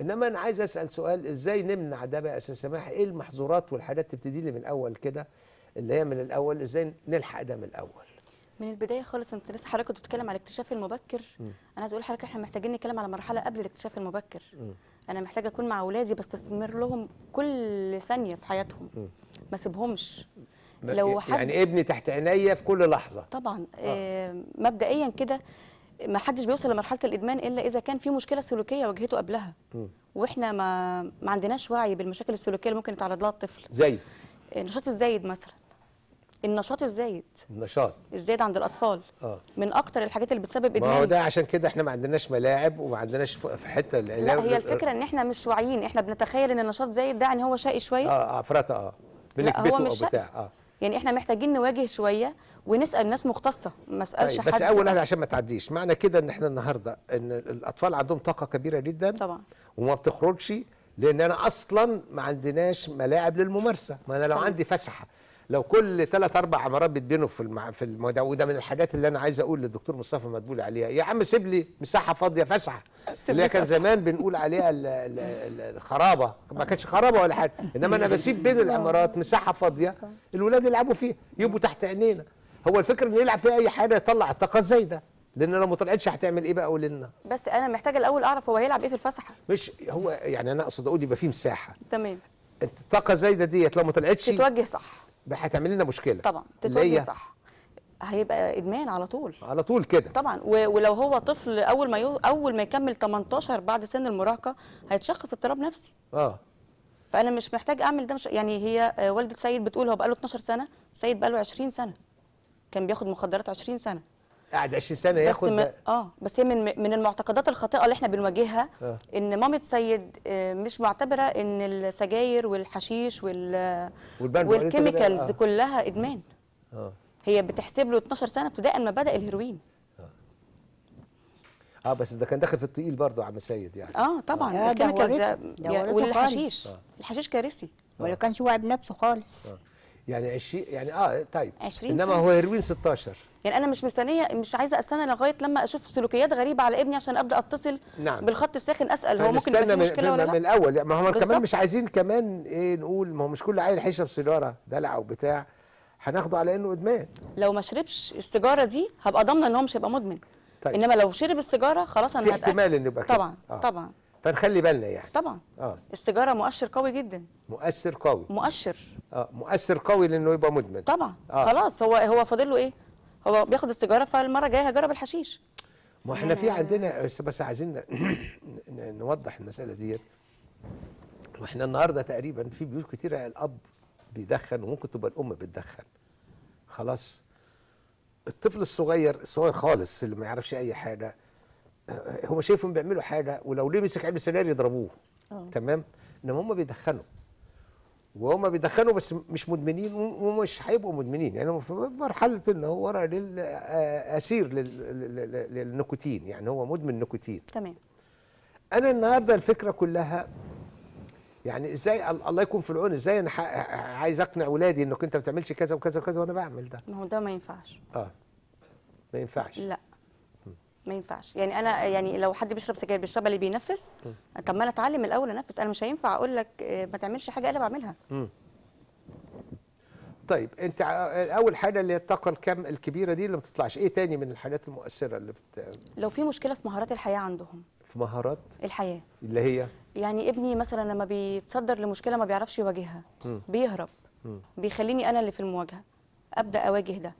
انما انا عايز اسال سؤال ازاي نمنع ده بقى يا استاذ سماح ايه المحظورات والحاجات تبتدي لي من الاول كده اللي هي من الاول ازاي نلحق ده من الاول من البدايه خالص انت لسه حضرتك كنت بتتكلم على الاكتشاف المبكر م. انا عايز اقول لحضرتك احنا محتاجين نتكلم على مرحله قبل الاكتشاف المبكر م. انا محتاجه اكون مع اولادي بستثمر لهم كل ثانيه في حياتهم م. ما سيبهمش لو يعني ابني تحت عينيا في كل لحظه طبعا آه, آه، مبدئيا كده ما حدش بيوصل لمرحله الادمان الا اذا كان في مشكله سلوكيه واجهته قبلها واحنا ما ما عندناش وعي بالمشاكل السلوكيه اللي ممكن يتعرض لها الطفل زي النشاط الزايد مثلا النشاط الزايد النشاط الزايد عند الاطفال آه. من اكتر الحاجات اللي بتسبب ادمان ما هو ده عشان كده احنا ما عندناش ملاعب وما عندناش في حته لا هي الفكره ان احنا مش واعيين احنا بنتخيل ان النشاط زايد ده يعني هو شقي شويه اه عفرته اه, آه. لا هو مش شقي آه. يعني احنا محتاجين نواجه شويه ونسال ناس مختصه ما اسالش طيب حد بس اول حاجه عشان ما تعديش معنى كده ان احنا النهارده ان الاطفال عندهم طاقه كبيره جدا طبعا وما بتخرجش لان انا اصلا ما عندناش ملاعب للممارسه ما انا لو طبعا. عندي فسحه لو كل ثلاث اربع عمارات بتبنوا في المع... في المدى وده من الحاجات اللي انا عايز اقول للدكتور مصطفى مدبولي عليها يا عم سيب لي مساحه فاضيه فسحه اللي كان زمان بنقول عليها الخرابه ما كانتش خرابه ولا حاجه انما انا بسيب بين العمارات مساحه فاضيه الولاد يلعبوا فيها يبقوا تحت عينينا هو الفكره انه يلعب فيها اي حاجه يطلع الطاقه زي ده لان لو ما طلعتش هتعمل ايه بقى قول بس انا محتاجه الاول اعرف هو هيلعب ايه في الفسحه مش هو يعني انا اقصد اقول يبقى في مساحه تمام الطاقه زايده ديت لو ما طلعتش تتوجه صح هتعمل لنا مشكله طبعا تتولي صح هيبقى ادمان على طول على طول كده طبعا ولو هو طفل اول ما يو... اول ما يكمل 18 بعد سن المراهقه هيتشخص اضطراب نفسي اه فانا مش محتاج اعمل ده مش يعني هي آه، والده سيد بتقول هو بقاله 12 سنه سيد بقاله 20 سنه كان بياخد مخدرات 20 سنه قاعد 20 سنه ياخد بس اه بس هي من من المعتقدات الخاطئه اللي احنا بنواجهها آه. ان مامة سيد آه، مش معتبره ان السجاير والحشيش وال والكيميكالز آه. كلها ادمان آه. هي بتحسب له 12 سنه ابتداء ما بدا الهيروين اه, آه، بس ده كان داخل في الثقيل برضه عم سيد يعني اه طبعا آه. الكيميكالز والحشيش آه. الحشيش كارثي ولو كانش واعي بنفسه خالص آه. يعني 20 يعني اه طيب 20 انما سنة. هو هيروين 16 يعني انا مش مستنيه مش عايزه استنى لغايه لما اشوف سلوكيات غريبه على ابني عشان ابدا اتصل نعم. بالخط الساخن اسال هو طيب، ممكن يبقى في مشكله من ولا لا من الاول يعني ما هو كمان مش عايزين كمان ايه نقول ما هو مش كل عيل هيشرب سيجاره دلع وبتاع هناخده على انه ادمان لو ما شربش السيجاره دي هبقى ضامنه ان هو مش هيبقى مدمن طيب. انما لو شرب السيجاره خلاص انا في احتمال ان يبقى طبعا آه. طبعا فنخلي بالنا يعني طبعا اه السيجاره مؤشر قوي جدا مؤثر قوي مؤشر اه مؤثر قوي لانه يبقى مدمن طبعا آه. خلاص هو هو فاضل له ايه هو بياخد السيجاره فالمره الجايه هجرب الحشيش ما احنا في آه. عندنا بس عايزين نوضح المساله ديت واحنا النهارده تقريبا في بيوت كتيره الاب بيدخن وممكن تبقى الام بتدخن خلاص الطفل الصغير الصغير خالص اللي ما يعرفش اي حاجه هو شايفهم بيعملوا حاجه ولو ليه مسك علبه سجاير يضربوه أوه. تمام انما هم بيدخنوا وهم بيدخنوا بس مش مدمنين ومش هيبقوا مدمنين يعني في مرحله ان هو ورا اسير للنيكوتين يعني هو مدمن نيكوتين تمام انا النهارده الفكره كلها يعني ازاي الله يكون في العون ازاي انا عايز اقنع ولادي انك انت ما بتعملش كذا وكذا وكذا وانا بعمل ده ما هو ده ما ينفعش اه ما ينفعش لا ما ينفعش يعني انا يعني لو حد بيشرب سجاير بيشربها اللي بينفس طب ما انا اتعلم الاول انفس انا مش هينفع اقول لك آه، ما تعملش حاجه انا بعملها طيب انت آه، اول حاجه اللي هي الطاقه الكم الكبيره دي اللي ما بتطلعش ايه تاني من الحاجات المؤثره اللي بت... لو في مشكله في مهارات الحياه عندهم في مهارات الحياه اللي هي يعني ابني مثلا لما بيتصدر لمشكله ما بيعرفش يواجهها بيهرب بيخليني انا اللي في المواجهه ابدا اواجه ده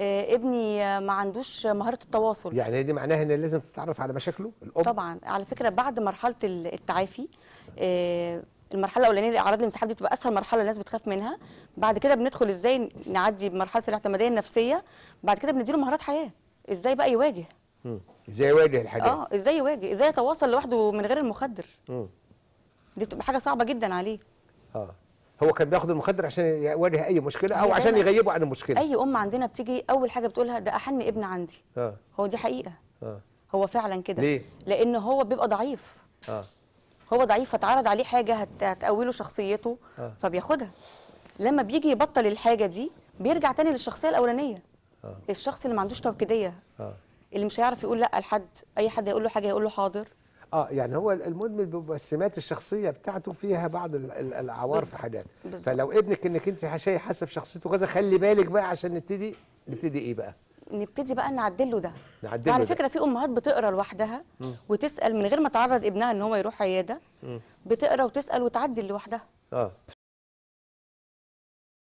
آه، ابني ما عندوش مهاره التواصل يعني دي معناها ان لازم تتعرف على مشاكله الام طبعا على فكره بعد مرحله التعافي آه، المرحله الاولانيه لاعراض الانسحاب دي بتبقى اسهل مرحله الناس بتخاف منها بعد كده بندخل ازاي نعدي بمرحله الاعتماديه النفسيه بعد كده بنديله مهارات حياه ازاي بقى يواجه ازاي يواجه الحاجات اه ازاي يواجه ازاي يتواصل لوحده من غير المخدر مم. دي بتبقى حاجه صعبه جدا عليه اه هو كان بياخد المخدر عشان يواجه اي مشكله او أيوة، عشان يغيبه عن المشكله اي ام عندنا بتيجي اول حاجه بتقولها ده احن ابن عندي آه. هو دي حقيقه آه. هو فعلا كده ليه لان هو بيبقى ضعيف آه. هو ضعيف فتعرض عليه حاجه هتقوله شخصيته آه. فبياخدها لما بيجي يبطل الحاجه دي بيرجع تاني للشخصيه الاولانيه آه. الشخص اللي ما عندوش توكيديه آه. اللي مش هيعرف يقول لا لحد اي حد هيقول له حاجه هيقول له حاضر اه يعني هو المدمن بيبقى السمات الشخصيه بتاعته فيها بعض الاعوار في حاجات فلو ابنك انك انت شيء حسب شخصيته كذا خلي بالك بقى عشان نبتدي نبتدي ايه بقى نبتدي بقى نعدله ده نعدله على فكره في امهات بتقرا لوحدها وتسال من غير ما تعرض ابنها ان هو يروح عياده بتقرا وتسال وتعدل لوحدها اه